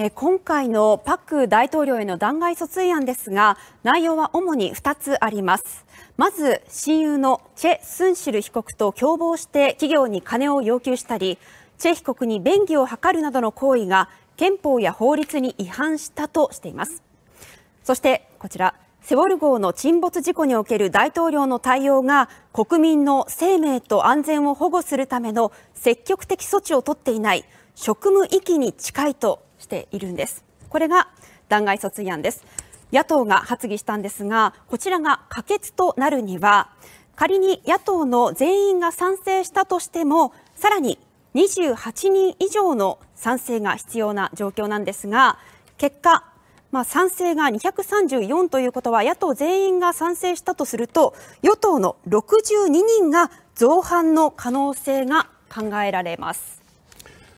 え今回のパク大統領への弾劾訴追案ですが内容は主に2つありますまず親友のチェ・スンシル被告と共謀して企業に金を要求したりチェ被告に便宜を図るなどの行為が憲法や法律に違反したとしていますそしてこちらセウォル号の沈没事故における大統領の対応が国民の生命と安全を保護するための積極的措置を取っていない職務域に近いとしているんですこれが弾劾訴追案です野党が発議したんですがこちらが可決となるには仮に野党の全員が賛成したとしてもさらに28人以上の賛成が必要な状況なんですが結果まあ、賛成が234ということは野党全員が賛成したとすると与党の62人が造反の可能性が考えられます。